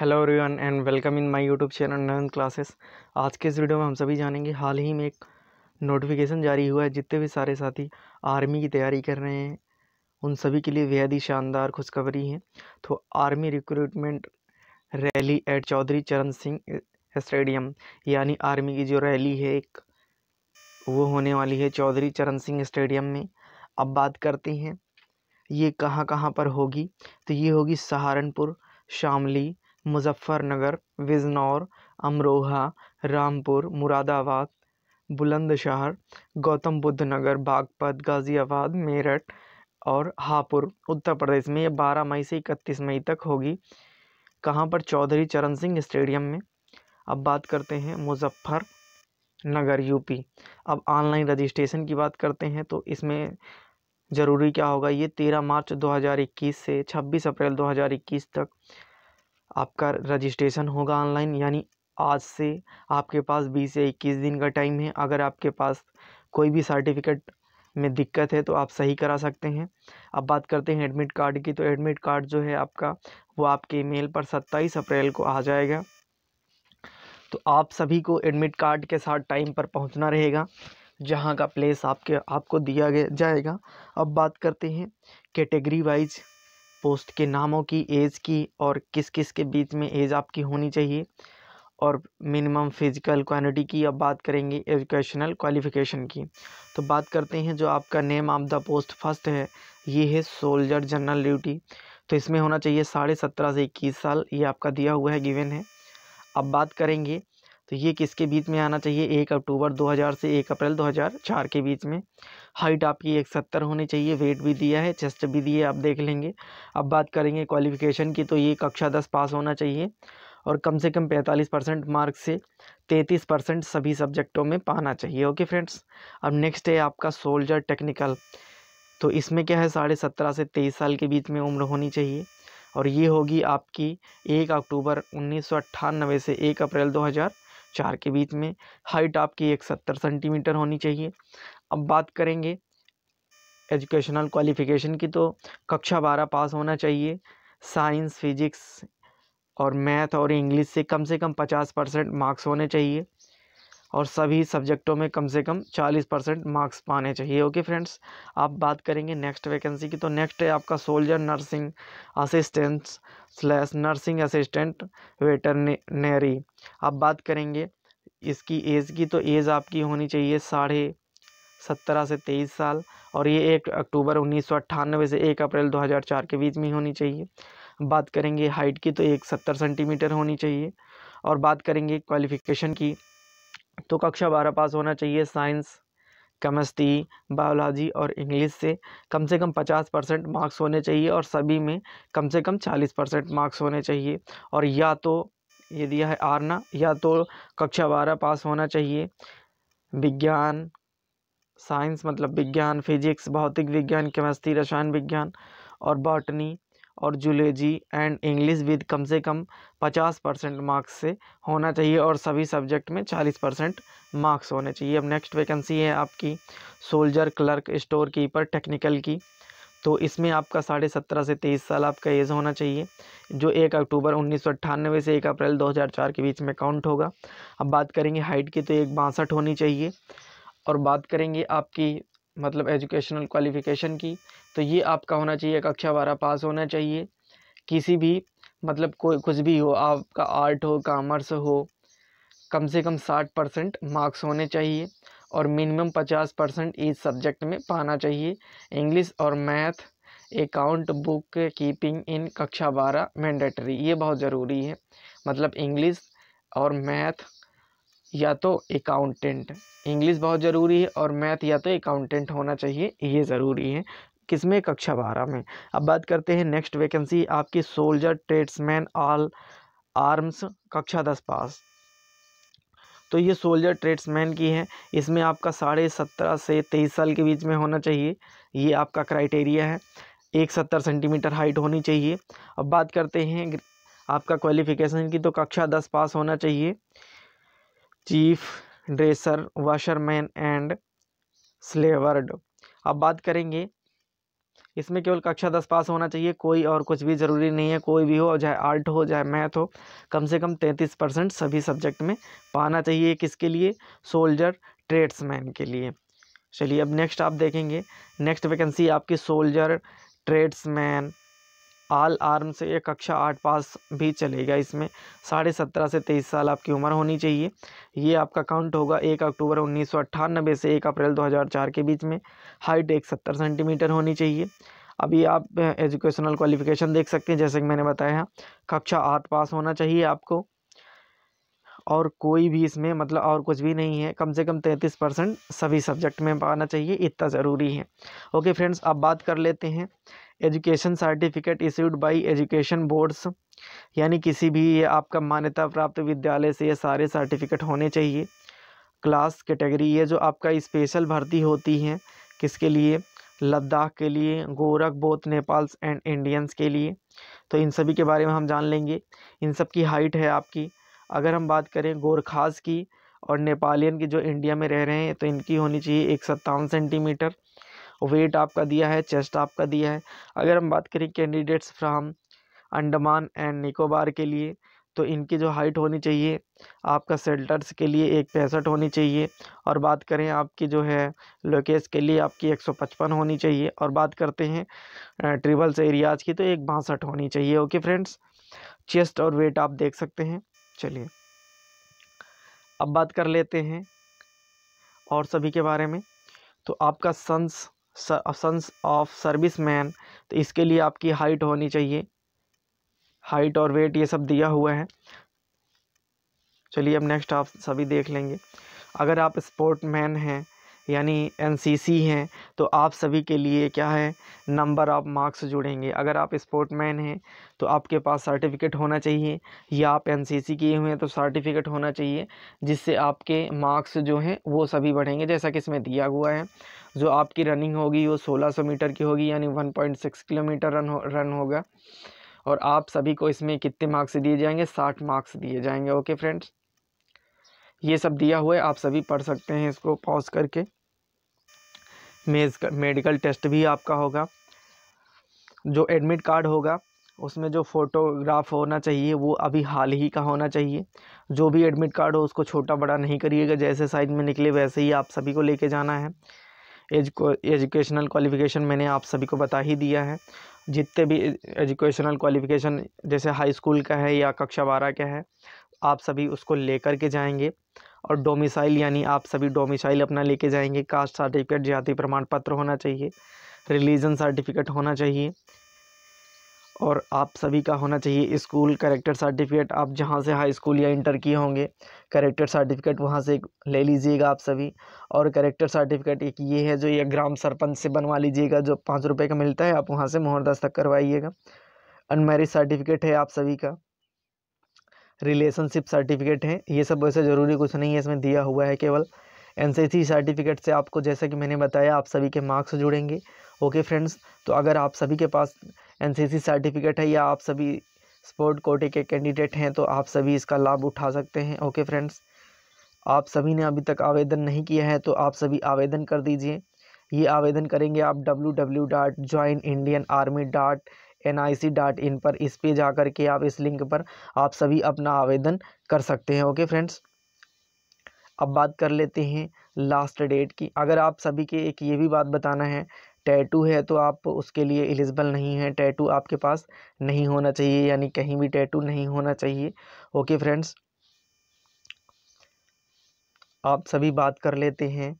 hello everyone and welcome in my YouTube channel Nand classes आज के इस वीडियो में हम सभी जानेंगे हाल ही में एक नोटिफिकेशन जारी हुआ है जितने भी सारे साथी आर्मी की तैयारी कर रहे हैं उन सभी के लिए बेहद ही शानदार खुशखबरी है तो army recruitment rally at Chaudhary Charan Singh stadium यानी आर्मी की जो रैली है एक वो होने वाली है चौधरी चरण सिंह स्टेडियम में अब बात करते हैं ये कहाँ कहाँ पर होगी तो ये होगी सहारनपुर शामली मुज़फ़्फ़रनगर बिजनौर अमरोहा रामपुर मुरादाबाद बुलंदशहर गौतम बुद्ध नगर बागपत गाज़ियाबाद मेरठ और हापुड़ उत्तर प्रदेश में ये बारह मई से इकतीस मई तक होगी कहाँ पर चौधरी चरण सिंह स्टेडियम में अब बात करते हैं मुजफ्फर नगर यूपी अब ऑनलाइन रजिस्ट्रेशन की बात करते हैं तो इसमें ज़रूरी क्या होगा ये तेरह मार्च 2021 से छब्बीस अप्रैल 2021 तक आपका रजिस्ट्रेशन होगा ऑनलाइन यानी आज से आपके पास बीस या इक्कीस दिन का टाइम है अगर आपके पास कोई भी सर्टिफिकेट में दिक्कत है तो आप सही करा सकते हैं अब बात करते हैं एडमिट कार्ड की तो एडमिट कार्ड जो है आपका वो आपके ईमेल पर सत्ताईस अप्रैल को आ जाएगा तो आप सभी को एडमिट कार्ड के साथ टाइम पर पहुंचना रहेगा जहां का प्लेस आपके आपको दिया जाएगा अब बात करते हैं कैटेगरी वाइज पोस्ट के नामों की एज की और किस किस के बीच में एज आपकी होनी चाहिए और मिनिमम फिजिकल क्वानिटी की अब बात करेंगे एजुकेशनल क्वालिफिकेशन की तो बात करते हैं जो आपका name of the post first है ये है सोल्जर जनरल ड्यूटी तो इसमें होना चाहिए साढ़े सत्रह से इक्कीस साल ये आपका दिया हुआ है गिवन है अब बात करेंगे तो ये किसके बीच में आना चाहिए एक अक्टूबर 2000 से एक अप्रैल 2004 के बीच में हाइट आपकी एक सत्तर होनी चाहिए वेट भी दिया है चेस्ट भी दिए आप देख लेंगे अब बात करेंगे क्वालिफिकेशन की तो ये कक्षा दस पास होना चाहिए और कम से कम पैंतालीस परसेंट मार्क से तैंतीस परसेंट सभी सब्जेक्टों में पाना चाहिए ओके फ्रेंड्स अब नेक्स्ट है आपका सोल्जर टेक्निकल तो इसमें क्या है साढ़े सत्रह से तेईस साल के बीच में उम्र होनी चाहिए और ये होगी आपकी एक अक्टूबर उन्नीस से एक अप्रैल हज़ार चार के बीच में हाइट आपकी एक सत्तर सेंटीमीटर होनी चाहिए अब बात करेंगे एजुकेशनल क्वालिफ़िकेशन की तो कक्षा बारह पास होना चाहिए साइंस फिजिक्स और मैथ और इंग्लिश से कम से कम पचास परसेंट मार्क्स होने चाहिए और सभी सब्जेक्टों में कम से कम 40 परसेंट मार्क्स पाने चाहिए ओके फ्रेंड्स आप बात करेंगे नेक्स्ट वैकेंसी की तो नेक्स्ट है आपका soldier nursing assistant slash nursing assistant veterinary आप बात करेंगे इसकी एज की तो एज आपकी होनी चाहिए साढ़े सत्रह से तेईस साल और ये एक अक्टूबर उन्नीस सौ से एक अप्रैल दो हज़ार चार के बीच में होनी चाहिए बात करेंगे हाइट की तो एक सत्तर सेंटीमीटर होनी चाहिए और बात करेंगे क्वालिफ़िकेशन की तो कक्षा बारह पास होना चाहिए साइंस केमिस्ट्री बायोलॉजी और इंग्लिश से कम से कम पचास परसेंट मार्क्स होने चाहिए और सभी में कम से कम चालीस परसेंट मार्क्स होने चाहिए और या तो ये दिया है आरना या तो कक्षा बारह पास होना चाहिए विज्ञान साइंस मतलब विज्ञान फिजिक्स भौतिक विज्ञान केमिस्ट्री रसायन विज्ञान और बॉटनी और जुलेजी एंड इंग्लिश विद कम से कम पचास परसेंट मार्क्स से होना चाहिए और सभी सब्जेक्ट में चालीस परसेंट मार्क्स होने चाहिए अब नेक्स्ट वैकेंसी है आपकी soldier clerk store keeper technical की तो इसमें आपका साढ़े सत्रह से तेईस साल आपका एज होना चाहिए जो एक अक्टूबर उन्नीस सौ अट्ठानवे से एक अप्रैल दो हज़ार चार के बीच में काउंट होगा अब बात करेंगे हाइट की तो एक बासठ होनी चाहिए और बात करेंगे आपकी मतलब एजुकेशनल क्वालिफ़िकेशन की तो ये आपका होना चाहिए कक्षा अच्छा बारह पास होना चाहिए किसी भी मतलब कोई कुछ भी हो आपका आर्ट हो कामर्स हो कम से कम साठ परसेंट मार्क्स होने चाहिए और मिनिमम पचास परसेंट इस सब्जेक्ट में पाना चाहिए इंग्लिश और math account bookkeeping in कक्षा बारह मैंडेटरी ये बहुत ज़रूरी है मतलब इंग्लिस और मैथ या तो अकाउंटेंट इंग्लिश बहुत ज़रूरी है और मैथ या तो अकाउंटेंट होना चाहिए ये ज़रूरी है किस में कक्षा बारह में अब बात करते हैं नेक्स्ट वैकेंसी आपकी सोल्जर ट्रेड्समैन ऑल आर्म्स कक्षा दस पास तो ये सोल्जर ट्रेड्समैन की है इसमें आपका साढ़े सत्रह से तेईस साल के बीच में होना चाहिए ये आपका क्राइटेरिया है एक सत्तर सेंटीमीटर हाइट होनी चाहिए अब बात करते हैं आपका क्वालिफ़िकेशन की तो कक्षा दस पास होना चाहिए chief dresser washerman and steward अब बात करेंगे इसमें केवल कक्षा दस पास होना चाहिए कोई और कुछ भी ज़रूरी नहीं है कोई भी हो चाहे आर्ट हो चाहे मैथ हो कम से कम तैंतीस परसेंट सभी सब्जेक्ट में पाना चाहिए किसके लिए सोल्जर ट्रेड्समैन के लिए चलिए अब नेक्स्ट आप देखेंगे नेक्स्ट वैकेंसी आपकी सोल्जर ट्रेड्समैन आल आर्म से या कक्षा आठ पास भी चलेगा इसमें साढ़े सत्रह से तेईस साल आपकी उम्र होनी चाहिए ये आपका काउंट होगा एक अक्टूबर उन्नीस सौ अट्ठानबे से एक अप्रैल दो हज़ार चार के बीच में हाइट एक सत्तर सेंटीमीटर होनी चाहिए अभी आप एजुकेशनल क्वालिफिकेशन देख सकते हैं जैसे कि मैंने बताया कक्षा आठ पास होना चाहिए आपको और कोई भी इसमें मतलब और कुछ भी नहीं है कम से कम तैंतीस परसेंट सभी सब्जेक्ट में पाना चाहिए इतना ज़रूरी है ओके फ्रेंड्स अब बात कर लेते हैं education certificate issued by education boards यानी किसी भी आपका मान्यता प्राप्त विद्यालय से ये सारे सर्टिफिकेट होने चाहिए क्लास कैटेगरी ये जो आपका स्पेशल भर्ती होती है किसके लिए लद्दाख के लिए Gorkha both Nepalis and Indians के लिए तो इन सभी के बारे में हम जान लेंगे इन सब की हाइट है आपकी अगर हम बात करें गोरखास की और नेपालियन की जो इंडिया में रह रहे हैं तो इनकी होनी चाहिए एक सत्तावन सेंटीमीटर वेट आपका दिया है चेस्ट आपका दिया है अगर हम बात करें candidates from Andaman and Nicobar के लिए तो इनकी जो हाइट होनी चाहिए आपका सेल्टर्स के लिए एक पैंसठ होनी चाहिए और बात करें आपकी जो है लोकेस के लिए आपकी एक सौ पचपन होनी चाहिए और बात करते हैं ट्रिबल्स एरियाज की तो एक बासठ होनी चाहिए ओके फ्रेंड्स चेस्ट और वेट आप देख सकते हैं चलिए अब बात कर लेते हैं और सभी के बारे में तो आपका sons sons of serviceman तो इसके लिए आपकी हाइट होनी चाहिए हाइट और वेट ये सब दिया हुआ है चलिए अब नेक्स्ट आप सभी देख लेंगे अगर आप स्पोर्ट मैन हैं यानी एनसीसी हैं तो आप सभी के लिए क्या है नंबर ऑफ मार्क्स जुड़ेंगे अगर आप स्पोर्टमैन हैं तो आपके पास सर्टिफिकेट होना चाहिए या आप एनसीसी किए हुए हैं तो सर्टिफिकेट होना चाहिए जिससे आपके मार्क्स जो हैं वो सभी बढ़ेंगे जैसा कि इसमें दिया हुआ है जो आपकी रनिंग होगी वो सोलह सौ मीटर की होगी यानी सिक्स किलोमीटर रन हो रन होगा और आप सभी को इसमें कितने मार्क्स दिए जाएंगे साठ मार्क्स दिए जाएंगे ओके फ्रेंड्स ये सब दिया हुआ है आप सभी पढ़ सकते हैं इसको पॉज करके मेडिकल टेस्ट भी आपका होगा जो एडमिट कार्ड होगा उसमें जो फ़ोटोग्राफ होना चाहिए वो अभी हाल ही का होना चाहिए जो भी एडमिट कार्ड हो उसको छोटा बड़ा नहीं करिएगा जैसे साइज में निकले वैसे ही आप सभी को लेके जाना है एज एजुकेशनल क्वालिफ़िकेशन मैंने आप सभी को बता ही दिया है जितने भी एजुकेशनल क्वालिफ़िकेशन जैसे हाई स्कूल का है या कक्षा बारह का है आप सभी उसको लेकर के जाएंगे और डोमिसाइल यानी आप सभी डोमिसाइल अपना लेके जाएंगे कास्ट सर्टिफिकेट जाति प्रमाण पत्र होना चाहिए रिलीजन सर्टिफिकेट होना चाहिए और आप सभी का होना चाहिए स्कूल करेक्टर सर्टिफिकेट आप जहाँ से हाई स्कूल या इंटर किए होंगे करेक्टर सर्टिफिकेट वहाँ से ले लीजिएगा आप सभी और करेक्टर सर्टिफिकेट एक ये है जो ये ग्राम सरपंच से बनवा लीजिएगा जो पाँच रुपये का मिलता है आप वहाँ से मोहर दस्तक करवाइएगा अनमेरिज सर्टिफिकेट है आप सभी का रिलेशनशिप सर्टिफिकेट हैं ये सब वैसे ज़रूरी कुछ नहीं है इसमें दिया हुआ है केवल एन e सर्टिफिकेट से आपको जैसा कि मैंने बताया आप सभी के मार्क्स जुड़ेंगे ओके फ्रेंड्स तो अगर आप सभी के पास एन e सर्टिफिकेट है या आप सभी स्पोर्ट कोटे के कैंडिडेट हैं तो आप सभी इसका लाभ उठा सकते हैं ओके फ्रेंड्स आप सभी ने अभी तक आवेदन नहीं किया है तो आप सभी आवेदन कर दीजिए ये आवेदन करेंगे आप W W dot join Indian army dot N I C dot in पर इस पे जा कर के आप इस लिंक पर आप सभी अपना आवेदन कर सकते हैं ओके फ्रेंड्स अब बात कर लेते हैं लास्ट डेट की अगर आप सभी के एक ये भी बात बताना है टैटू है तो आप उसके लिए एलिजिबल नहीं है टैटू आपके पास नहीं होना चाहिए यानी कहीं भी टैटू नहीं होना चाहिए ओके फ्रेंड्स आप सभी बात कर लेते हैं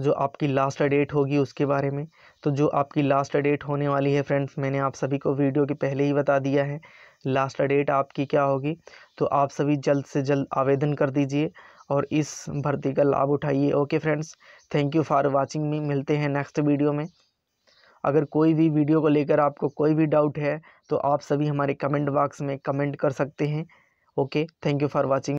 जो आपकी लास्ट डेट होगी उसके बारे में तो जो आपकी लास्ट डेट होने वाली है फ्रेंड्स मैंने आप सभी को वीडियो के पहले ही बता दिया है लास्ट डेट आपकी क्या होगी तो आप सभी जल्द से जल्द आवेदन कर दीजिए और इस भर्ती का लाभ उठाइए okay friends thank you for watching मी मिलते हैं नेक्स्ट वीडियो में अगर कोई भी वीडियो को लेकर आपको कोई भी डाउट है तो आप सभी हमारे कमेंट बॉक्स में कमेंट कर सकते हैं okay thank you for watching